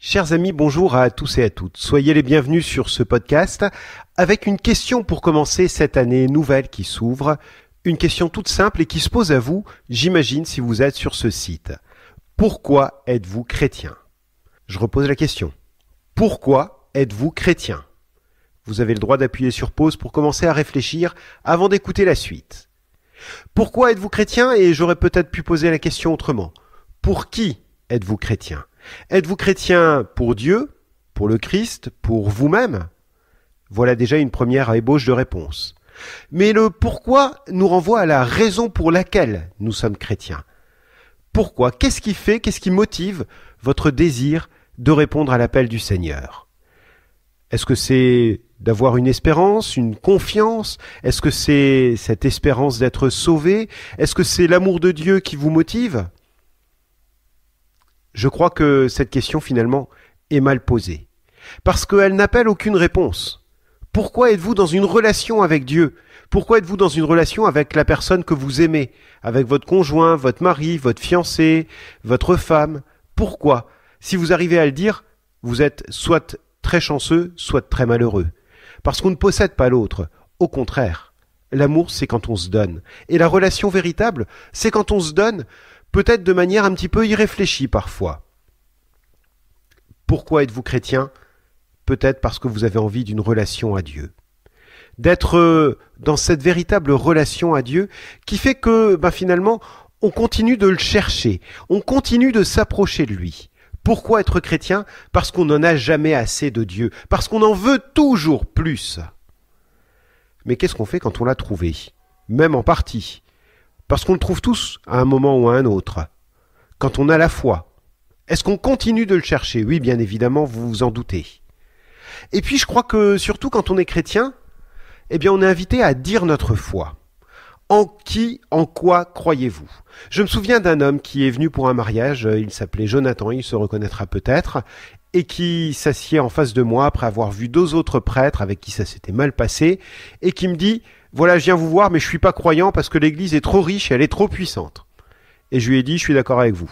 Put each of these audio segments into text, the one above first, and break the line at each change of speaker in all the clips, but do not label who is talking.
Chers amis, bonjour à tous et à toutes. Soyez les bienvenus sur ce podcast avec une question pour commencer cette année nouvelle qui s'ouvre. Une question toute simple et qui se pose à vous, j'imagine, si vous êtes sur ce site. Pourquoi êtes-vous chrétien Je repose la question. Pourquoi êtes-vous chrétien Vous avez le droit d'appuyer sur pause pour commencer à réfléchir avant d'écouter la suite. Pourquoi êtes-vous chrétien Et j'aurais peut-être pu poser la question autrement. Pour qui êtes-vous chrétien Êtes-vous chrétien pour Dieu, pour le Christ, pour vous-même Voilà déjà une première ébauche de réponse. Mais le pourquoi nous renvoie à la raison pour laquelle nous sommes chrétiens. Pourquoi Qu'est-ce qui fait, qu'est-ce qui motive votre désir de répondre à l'appel du Seigneur Est-ce que c'est d'avoir une espérance, une confiance Est-ce que c'est cette espérance d'être sauvé Est-ce que c'est l'amour de Dieu qui vous motive je crois que cette question finalement est mal posée, parce qu'elle n'appelle aucune réponse. Pourquoi êtes-vous dans une relation avec Dieu Pourquoi êtes-vous dans une relation avec la personne que vous aimez, avec votre conjoint, votre mari, votre fiancé, votre femme Pourquoi Si vous arrivez à le dire, vous êtes soit très chanceux, soit très malheureux. Parce qu'on ne possède pas l'autre. Au contraire, l'amour, c'est quand on se donne. Et la relation véritable, c'est quand on se donne peut-être de manière un petit peu irréfléchie parfois. Pourquoi êtes-vous chrétien Peut-être parce que vous avez envie d'une relation à Dieu. D'être euh, dans cette véritable relation à Dieu qui fait que ben, finalement on continue de le chercher, on continue de s'approcher de lui. Pourquoi être chrétien Parce qu'on n'en a jamais assez de Dieu, parce qu'on en veut toujours plus. Mais qu'est-ce qu'on fait quand on l'a trouvé Même en partie. Parce qu'on le trouve tous à un moment ou à un autre. Quand on a la foi. Est-ce qu'on continue de le chercher Oui, bien évidemment, vous vous en doutez. Et puis je crois que surtout quand on est chrétien, eh bien on est invité à dire notre foi. En qui, en quoi croyez-vous Je me souviens d'un homme qui est venu pour un mariage, euh, il s'appelait Jonathan, il se reconnaîtra peut-être, et qui s'assied en face de moi après avoir vu deux autres prêtres avec qui ça s'était mal passé, et qui me dit Voilà, je viens vous voir, mais je suis pas croyant parce que l'église est trop riche et elle est trop puissante. Et je lui ai dit Je suis d'accord avec vous.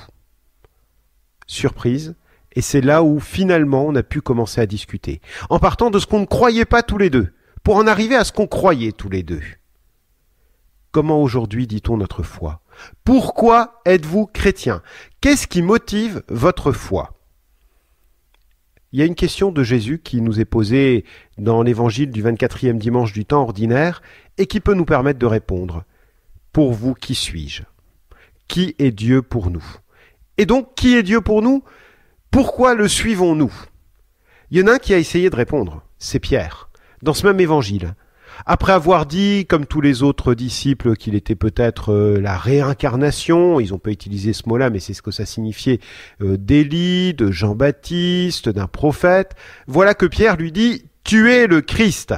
Surprise. Et c'est là où finalement on a pu commencer à discuter, en partant de ce qu'on ne croyait pas tous les deux, pour en arriver à ce qu'on croyait tous les deux. Comment aujourd'hui dit-on notre foi Pourquoi êtes-vous chrétien Qu'est-ce qui motive votre foi il y a une question de Jésus qui nous est posée dans l'évangile du 24e dimanche du temps ordinaire et qui peut nous permettre de répondre. Pour vous, qui suis-je Qui est Dieu pour nous Et donc, qui est Dieu pour nous Pourquoi le suivons-nous Il y en a un qui a essayé de répondre, c'est Pierre, dans ce même évangile. Après avoir dit, comme tous les autres disciples, qu'il était peut-être euh, la réincarnation, ils n'ont pas utilisé ce mot-là, mais c'est ce que ça signifiait, euh, d'Élie, de Jean-Baptiste, d'un prophète, voilà que Pierre lui dit, tu es le Christ.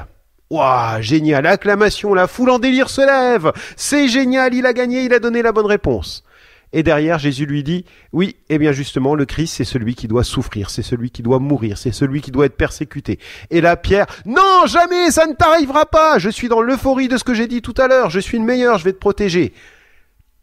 Ouah, génial, acclamation, la foule en délire se lève, c'est génial, il a gagné, il a donné la bonne réponse. Et derrière, Jésus lui dit, oui, et eh bien justement, le Christ, c'est celui qui doit souffrir, c'est celui qui doit mourir, c'est celui qui doit être persécuté. Et là, Pierre, non, jamais, ça ne t'arrivera pas, je suis dans l'euphorie de ce que j'ai dit tout à l'heure, je suis le meilleur, je vais te protéger.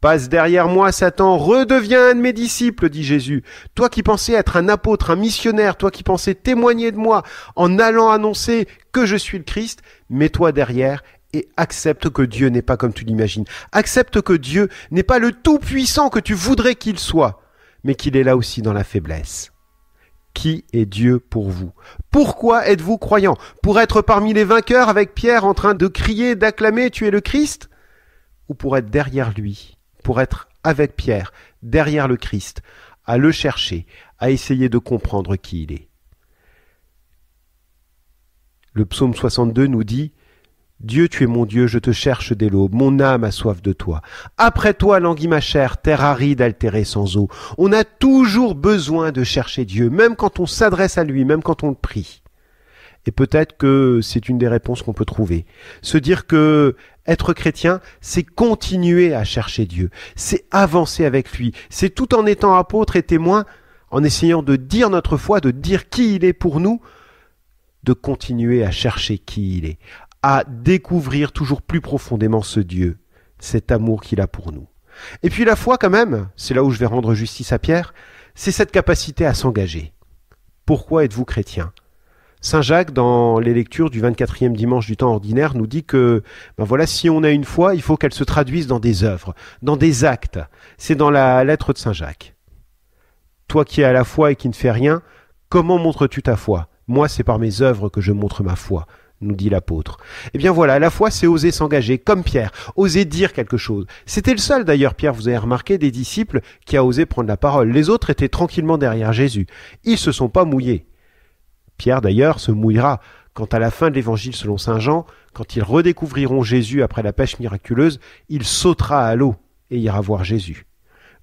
Passe derrière moi, Satan, redeviens un de mes disciples, dit Jésus. Toi qui pensais être un apôtre, un missionnaire, toi qui pensais témoigner de moi en allant annoncer que je suis le Christ, mets-toi derrière et accepte que Dieu n'est pas comme tu l'imagines. Accepte que Dieu n'est pas le tout-puissant que tu voudrais qu'il soit, mais qu'il est là aussi dans la faiblesse. Qui est Dieu pour vous Pourquoi êtes-vous croyant Pour être parmi les vainqueurs avec Pierre en train de crier, d'acclamer Tu es le Christ Ou pour être derrière lui, pour être avec Pierre, derrière le Christ, à le chercher, à essayer de comprendre qui il est Le psaume 62 nous dit ⁇ Dieu, tu es mon Dieu, je te cherche dès l'aube, mon âme a soif de toi. Après toi, languit ma chère, terre aride, altérée, sans eau. On a toujours besoin de chercher Dieu, même quand on s'adresse à lui, même quand on le prie. Et peut-être que c'est une des réponses qu'on peut trouver. Se dire que être chrétien, c'est continuer à chercher Dieu, c'est avancer avec lui, c'est tout en étant apôtre et témoin, en essayant de dire notre foi, de dire qui il est pour nous, de continuer à chercher qui il est, à découvrir toujours plus profondément ce Dieu, cet amour qu'il a pour nous. Et puis la foi quand même, c'est là où je vais rendre justice à Pierre, c'est cette capacité à s'engager. Pourquoi êtes-vous chrétien Saint Jacques, dans les lectures du 24e dimanche du temps ordinaire, nous dit que, ben voilà, si on a une foi, il faut qu'elle se traduise dans des œuvres, dans des actes. C'est dans la lettre de Saint Jacques. Toi qui es à la foi et qui ne fais rien, comment montres-tu ta foi Moi, c'est par mes œuvres que je montre ma foi nous dit l'apôtre. Eh bien voilà, la foi c'est oser s'engager, comme Pierre, oser dire quelque chose. C'était le seul d'ailleurs, Pierre, vous avez remarqué, des disciples qui a osé prendre la parole. Les autres étaient tranquillement derrière Jésus. Ils se sont pas mouillés. Pierre d'ailleurs se mouillera quand à la fin de l'évangile selon Saint Jean, quand ils redécouvriront Jésus après la pêche miraculeuse, il sautera à l'eau et ira voir Jésus.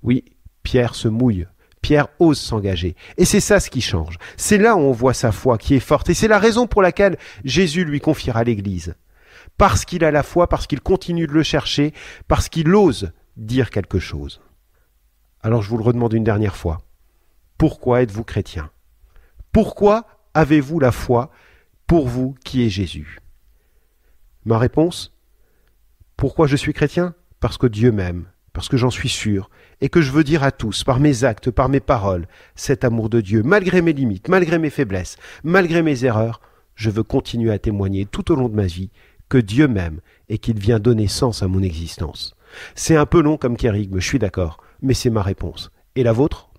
Oui, Pierre se mouille Pierre ose s'engager. Et c'est ça ce qui change. C'est là où on voit sa foi qui est forte. Et c'est la raison pour laquelle Jésus lui confiera l'Église. Parce qu'il a la foi, parce qu'il continue de le chercher, parce qu'il ose dire quelque chose. Alors je vous le redemande une dernière fois. Pourquoi êtes-vous chrétien Pourquoi avez-vous la foi pour vous qui est Jésus Ma réponse Pourquoi je suis chrétien Parce que Dieu m'aime parce que j'en suis sûr, et que je veux dire à tous, par mes actes, par mes paroles, cet amour de Dieu, malgré mes limites, malgré mes faiblesses, malgré mes erreurs, je veux continuer à témoigner tout au long de ma vie que Dieu m'aime et qu'il vient donner sens à mon existence. C'est un peu long comme kérigme, je suis d'accord, mais c'est ma réponse. Et la vôtre